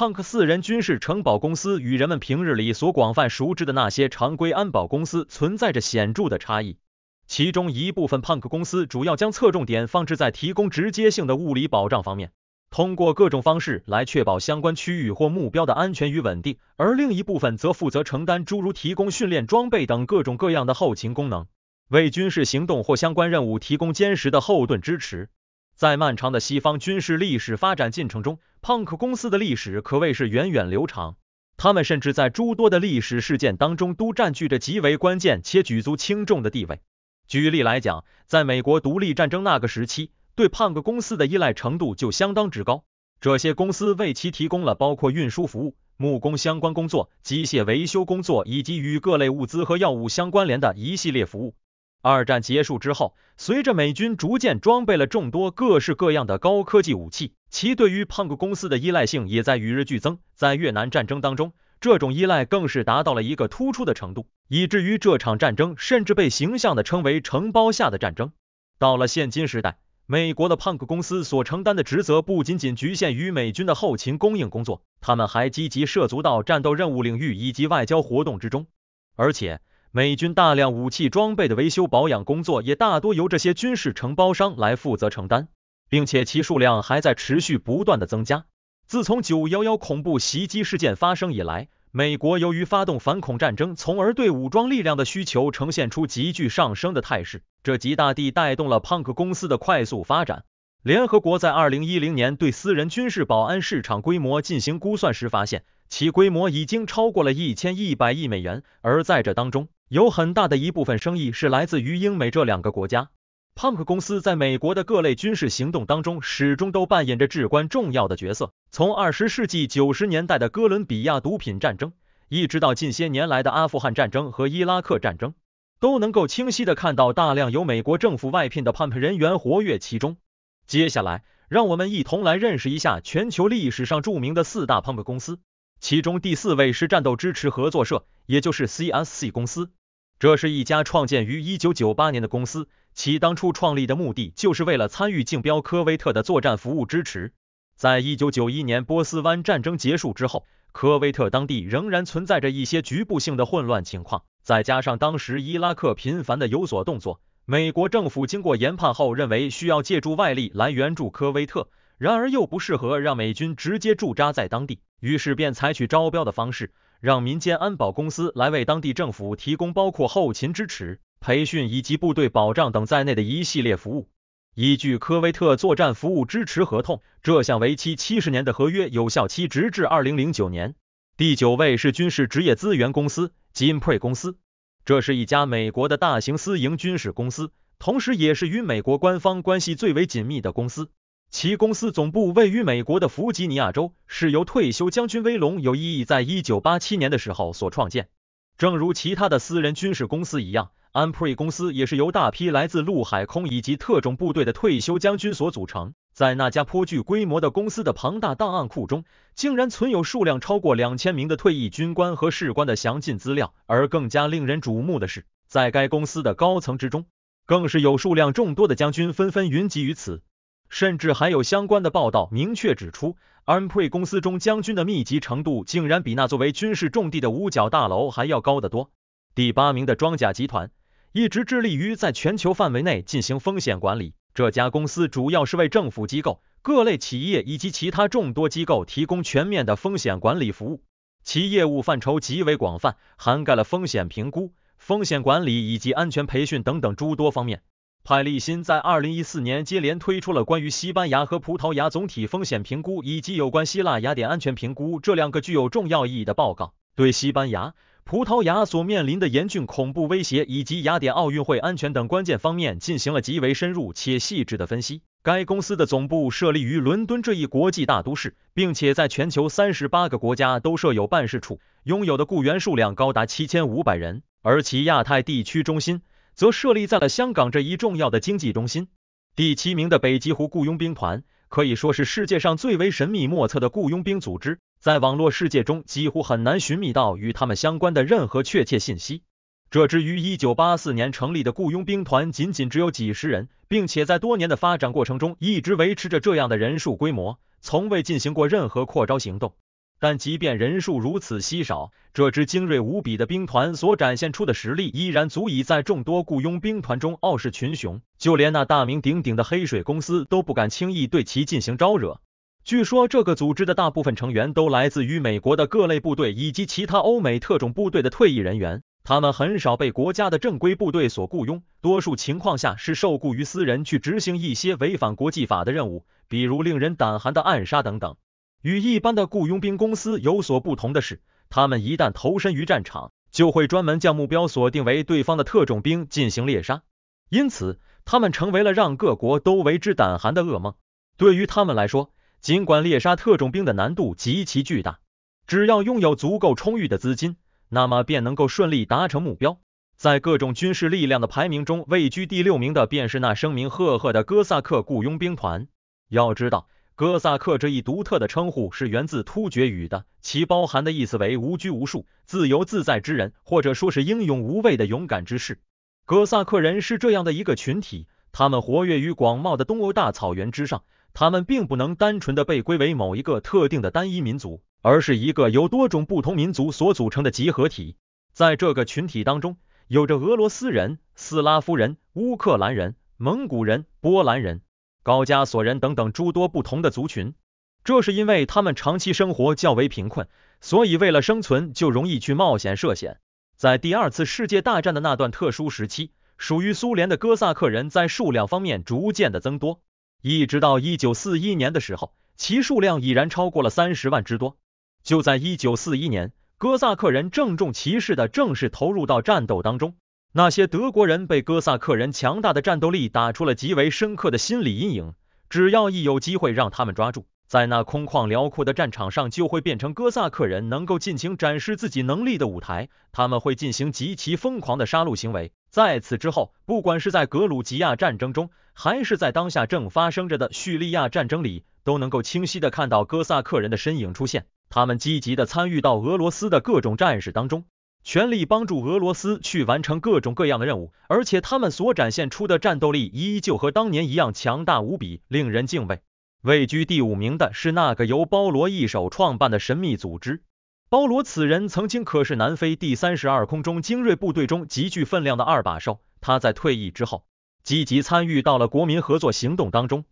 Punk 四人均是城堡公司与人们平日里所广泛熟知的那些常规安保公司存在着显著的差异。其中一部分 Punk 公司主要将侧重点放置在提供直接性的物理保障方面，通过各种方式来确保相关区域或目标的安全与稳定；而另一部分则负责承担诸如提供训练、装备等各种各样的后勤功能，为军事行动或相关任务提供坚实的后盾支持。在漫长的西方军事历史发展进程中，胖克公司的历史可谓是源远流长。他们甚至在诸多的历史事件当中都占据着极为关键且举足轻重的地位。举例来讲，在美国独立战争那个时期，对胖克公司的依赖程度就相当之高。这些公司为其提供了包括运输服务、木工相关工作、机械维修工作以及与各类物资和药物相关联的一系列服务。二战结束之后，随着美军逐渐装备了众多各式各样的高科技武器，其对于 Punk 公司的依赖性也在与日俱增。在越南战争当中，这种依赖更是达到了一个突出的程度，以至于这场战争甚至被形象的称为“承包下的战争”。到了现今时代，美国的 Punk 公司所承担的职责不仅仅局限于美军的后勤供应工作，他们还积极涉足到战斗任务领域以及外交活动之中，而且。美军大量武器装备的维修保养工作也大多由这些军事承包商来负责承担，并且其数量还在持续不断的增加。自从九幺幺恐怖袭击事件发生以来，美国由于发动反恐战争，从而对武装力量的需求呈现出急剧上升的态势，这极大地带动了 Punk 公司的快速发展。联合国在二零一零年对私人军事保安市场规模进行估算时发现，其规模已经超过了一千一百亿美元，而在这当中，有很大的一部分生意是来自于英美这两个国家。Pump 公司在美国的各类军事行动当中，始终都扮演着至关重要的角色。从二十世纪九十年代的哥伦比亚毒品战争，一直到近些年来的阿富汗战争和伊拉克战争，都能够清晰的看到大量由美国政府外聘的 Pump 人员活跃其中。接下来，让我们一同来认识一下全球历史上著名的四大 Pump 公司，其中第四位是战斗支持合作社，也就是 CSC 公司。这是一家创建于一九九八年的公司，其当初创立的目的就是为了参与竞标科威特的作战服务支持。在一九九一年波斯湾战争结束之后，科威特当地仍然存在着一些局部性的混乱情况，再加上当时伊拉克频繁的有所动作，美国政府经过研判后认为需要借助外力来援助科威特，然而又不适合让美军直接驻扎在当地，于是便采取招标的方式。让民间安保公司来为当地政府提供包括后勤支持、培训以及部队保障等在内的一系列服务。依据科威特作战服务支持合同，这项为期七十年的合约有效期直至二零零九年。第九位是军事职业资源公司金佩公司），这是一家美国的大型私营军事公司，同时也是与美国官方关系最为紧密的公司。其公司总部位于美国的弗吉尼亚州，是由退休将军威龙有意在一九八七年的时候所创建。正如其他的私人军事公司一样，安普瑞公司也是由大批来自陆海空以及特种部队的退休将军所组成。在那家颇具规模的公司的庞大档案库中，竟然存有数量超过两千名的退役军官和士官的详尽资料。而更加令人瞩目的是，在该公司的高层之中，更是有数量众多的将军纷纷云集于此。甚至还有相关的报道明确指出 a r m y 公司中将军的密集程度竟然比那作为军事重地的五角大楼还要高得多。第八名的装甲集团一直致力于在全球范围内进行风险管理。这家公司主要是为政府机构、各类企业以及其他众多机构提供全面的风险管理服务，其业务范畴极为广泛，涵盖了风险评估、风险管理以及安全培训等等诸多方面。派立新在二零一四年接连推出了关于西班牙和葡萄牙总体风险评估，以及有关希腊雅典安全评估这两个具有重要意义的报告，对西班牙、葡萄牙所面临的严峻恐怖威胁，以及雅典奥运会安全等关键方面进行了极为深入且细致的分析。该公司的总部设立于伦敦这一国际大都市，并且在全球三十八个国家都设有办事处，拥有的雇员数量高达七千五百人，而其亚太地区中心。则设立在了香港这一重要的经济中心。第七名的北极湖雇佣兵团可以说是世界上最为神秘莫测的雇佣兵组织，在网络世界中几乎很难寻觅到与他们相关的任何确切信息。这支于1984年成立的雇佣兵团仅仅只有几十人，并且在多年的发展过程中一直维持着这样的人数规模，从未进行过任何扩招行动。但即便人数如此稀少，这支精锐无比的兵团所展现出的实力，依然足以在众多雇佣兵团中傲视群雄。就连那大名鼎鼎的黑水公司都不敢轻易对其进行招惹。据说，这个组织的大部分成员都来自于美国的各类部队以及其他欧美特种部队的退役人员。他们很少被国家的正规部队所雇佣，多数情况下是受雇于私人去执行一些违反国际法的任务，比如令人胆寒的暗杀等等。与一般的雇佣兵公司有所不同的是，他们一旦投身于战场，就会专门将目标锁定为对方的特种兵进行猎杀，因此他们成为了让各国都为之胆寒的噩梦。对于他们来说，尽管猎杀特种兵的难度极其巨大，只要拥有足够充裕的资金，那么便能够顺利达成目标。在各种军事力量的排名中，位居第六名的便是那声名赫赫的哥萨克雇佣兵团。要知道。哥萨克这一独特的称呼是源自突厥语的，其包含的意思为无拘无束、自由自在之人，或者说是英勇无畏的勇敢之士。哥萨克人是这样的一个群体，他们活跃于广袤的东欧大草原之上。他们并不能单纯的被归为某一个特定的单一民族，而是一个由多种不同民族所组成的集合体。在这个群体当中，有着俄罗斯人、斯拉夫人、乌克兰人、蒙古人、波兰人。高加索人等等诸多不同的族群，这是因为他们长期生活较为贫困，所以为了生存就容易去冒险涉险。在第二次世界大战的那段特殊时期，属于苏联的哥萨克人在数量方面逐渐的增多，一直到一九四一年的时候，其数量已然超过了三十万之多。就在一九四一年，哥萨克人郑重其事的正式投入到战斗当中。那些德国人被哥萨克人强大的战斗力打出了极为深刻的心理阴影，只要一有机会让他们抓住，在那空旷辽阔的战场上，就会变成哥萨克人能够尽情展示自己能力的舞台。他们会进行极其疯狂的杀戮行为。在此之后，不管是在格鲁吉亚战争中，还是在当下正发生着的叙利亚战争里，都能够清晰的看到哥萨克人的身影出现。他们积极的参与到俄罗斯的各种战事当中。全力帮助俄罗斯去完成各种各样的任务，而且他们所展现出的战斗力依旧和当年一样强大无比，令人敬畏。位居第五名的是那个由包罗一手创办的神秘组织。包罗此人曾经可是南非第三十二空中精锐部队中极具分量的二把手，他在退役之后积极参与到了国民合作行动当中。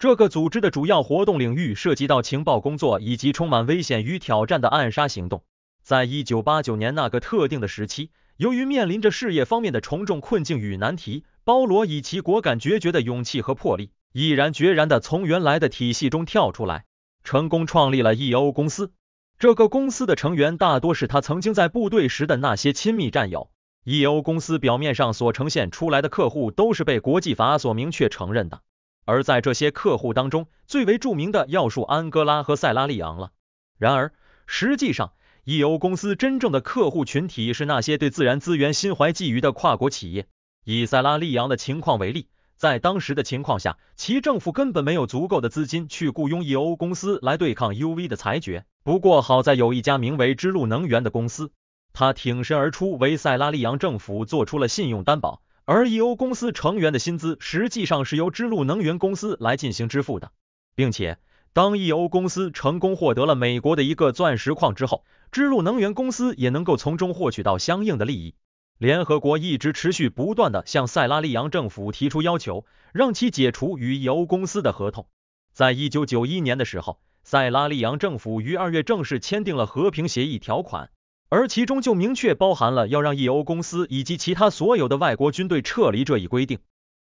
这个组织的主要活动领域涉及到情报工作以及充满危险与挑战的暗杀行动。在一九八九年那个特定的时期，由于面临着事业方面的重重困境与难题，包罗以其果敢决绝的勇气和魄力，毅然决然的从原来的体系中跳出来，成功创立了 EO 公司。这个公司的成员大多是他曾经在部队时的那些亲密战友。EO 公司表面上所呈现出来的客户都是被国际法所明确承认的，而在这些客户当中，最为著名的要数安哥拉和塞拉利昂了。然而，实际上。EO 公司真正的客户群体是那些对自然资源心怀觊觎的跨国企业。以塞拉利昂的情况为例，在当时的情况下，其政府根本没有足够的资金去雇佣 EO 公司来对抗 UV 的裁决。不过好在有一家名为之路能源的公司，他挺身而出为塞拉利昂政府做出了信用担保，而 EO 公司成员的薪资实际上是由之路能源公司来进行支付的，并且。当 EO 公司成功获得了美国的一个钻石矿之后，支路能源公司也能够从中获取到相应的利益。联合国一直持续不断的向塞拉利昂政府提出要求，让其解除与 EO 公司的合同。在一九九一年的时候，塞拉利昂政府于二月正式签订了和平协议条款，而其中就明确包含了要让 EO 公司以及其他所有的外国军队撤离这一规定。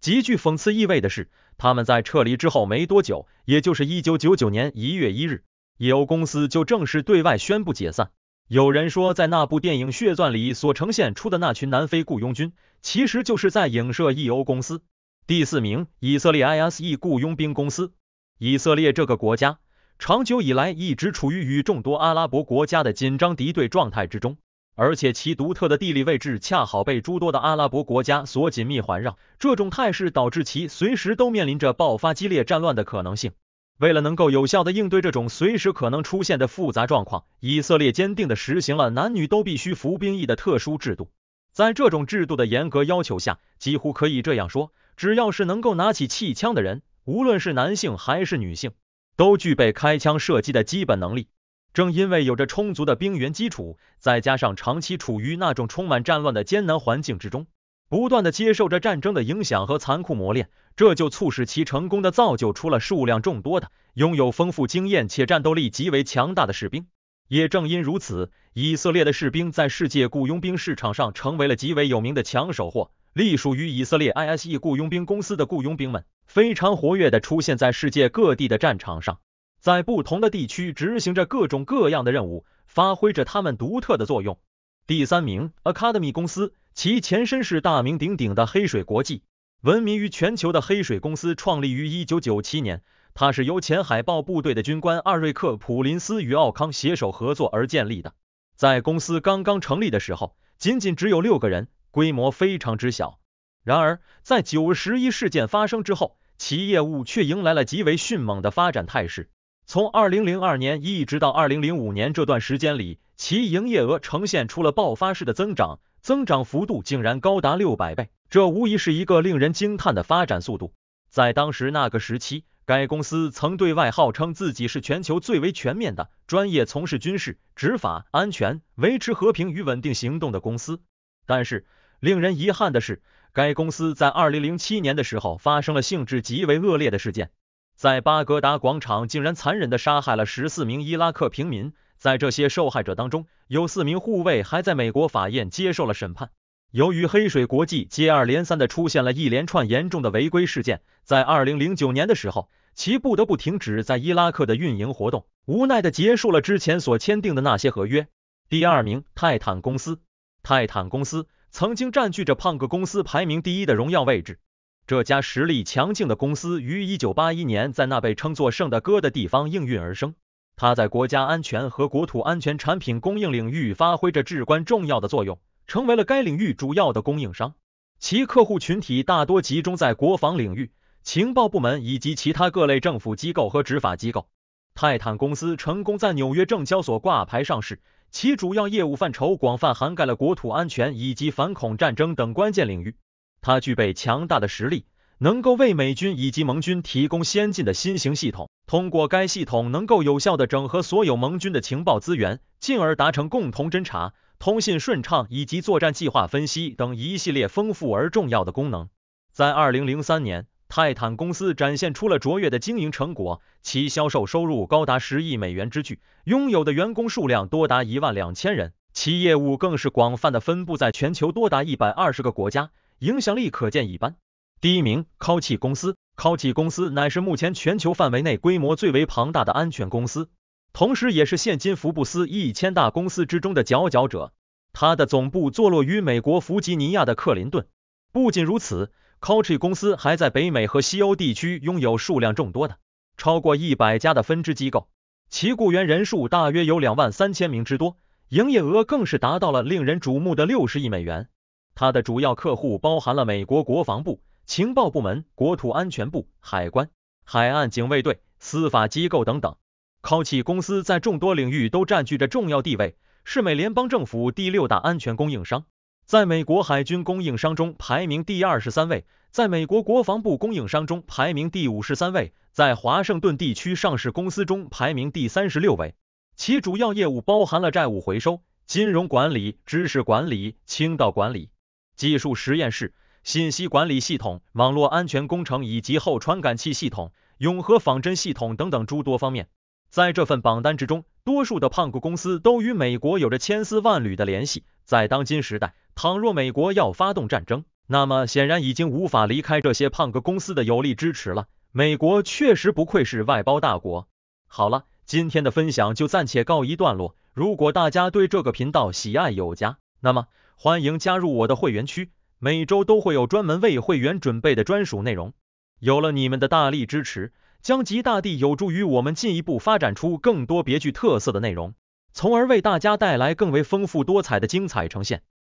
极具讽刺意味的是，他们在撤离之后没多久，也就是一九九九年一月一日，野欧公司就正式对外宣布解散。有人说，在那部电影《血钻》里所呈现出的那群南非雇佣军，其实就是在影射 e 欧公司。第四名，以色列 ISE 雇佣兵公司。以色列这个国家，长久以来一直处于与众多阿拉伯国家的紧张敌对状态之中。而且其独特的地理位置恰好被诸多的阿拉伯国家所紧密环绕，这种态势导致其随时都面临着爆发激烈战乱的可能性。为了能够有效的应对这种随时可能出现的复杂状况，以色列坚定的实行了男女都必须服兵役的特殊制度。在这种制度的严格要求下，几乎可以这样说，只要是能够拿起气枪的人，无论是男性还是女性，都具备开枪射击的基本能力。正因为有着充足的兵源基础，再加上长期处于那种充满战乱的艰难环境之中，不断的接受着战争的影响和残酷磨练，这就促使其成功的造就出了数量众多的、拥有丰富经验且战斗力极为强大的士兵。也正因如此，以色列的士兵在世界雇佣兵市场上成为了极为有名的抢手货。隶属于以色列 I S E 雇佣兵公司的雇佣兵们，非常活跃的出现在世界各地的战场上。在不同的地区执行着各种各样的任务，发挥着他们独特的作用。第三名，Academy 公司，其前身是大名鼎鼎的黑水国际，闻名于全球的黑水公司，创立于一九九七年。它是由前海豹部队的军官艾瑞克普林斯与奥康携手合作而建立的。在公司刚刚成立的时候，仅仅只有六个人，规模非常之小。然而，在九十一事件发生之后，其业务却迎来了极为迅猛的发展态势。从2002年一直到2005年这段时间里，其营业额呈现出了爆发式的增长，增长幅度竟然高达六百倍，这无疑是一个令人惊叹的发展速度。在当时那个时期，该公司曾对外号称自己是全球最为全面的、专业从事军事、执法、安全、维持和平与稳定行动的公司。但是，令人遗憾的是，该公司在2007年的时候发生了性质极为恶劣的事件。在巴格达广场，竟然残忍的杀害了十四名伊拉克平民。在这些受害者当中，有四名护卫还在美国法院接受了审判。由于黑水国际接二连三的出现了一连串严重的违规事件，在二零零九年的时候，其不得不停止在伊拉克的运营活动，无奈的结束了之前所签订的那些合约。第二名，泰坦公司。泰坦公司曾经占据着胖哥公司排名第一的荣耀位置。这家实力强劲的公司于一九八一年在那被称作圣的哥”的地方应运而生。它在国家安全和国土安全产品供应领域发挥着至关重要的作用，成为了该领域主要的供应商。其客户群体大多集中在国防领域、情报部门以及其他各类政府机构和执法机构。泰坦公司成功在纽约证交所挂牌上市，其主要业务范畴广泛涵盖了国土安全以及反恐战争等关键领域。它具备强大的实力，能够为美军以及盟军提供先进的新型系统。通过该系统，能够有效的整合所有盟军的情报资源，进而达成共同侦察、通信顺畅以及作战计划分析等一系列丰富而重要的功能。在二零零三年，泰坦公司展现出了卓越的经营成果，其销售收入高达十亿美元之巨，拥有的员工数量多达一万两千人，其业务更是广泛的分布在全球多达一百二十个国家。影响力可见一斑。第一名 c o 公司。c o 公司乃是目前全球范围内规模最为庞大的安全公司，同时也是现今福布斯一千大公司之中的佼佼者。它的总部坐落于美国弗吉尼亚的克林顿。不仅如此 c o u i x 公司还在北美和西欧地区拥有数量众多的超过一百家的分支机构，其雇员人数大约有两万三千名之多，营业额更是达到了令人瞩目的六十亿美元。它的主要客户包含了美国国防部、情报部门、国土安全部、海关、海岸警卫队、司法机构等等。考气公司在众多领域都占据着重要地位，是美联邦政府第六大安全供应商，在美国海军供应商中排名第二十三位，在美国国防部供应商中排名第五十三位，在华盛顿地区上市公司中排名第三十六位。其主要业务包含了债务回收、金融管理、知识管理、清道管理。技术实验室、信息管理系统、网络安全工程以及后传感器系统、永和仿真系统等等诸多方面，在这份榜单之中，多数的胖哥公司都与美国有着千丝万缕的联系。在当今时代，倘若美国要发动战争，那么显然已经无法离开这些胖哥公司的有力支持了。美国确实不愧是外包大国。好了，今天的分享就暂且告一段落。如果大家对这个频道喜爱有加，那么。欢迎加入我的会员区，每周都会有专门为会员准备的专属内容。有了你们的大力支持，将极大地有助于我们进一步发展出更多别具特色的内容，从而为大家带来更为丰富多彩的精彩呈现。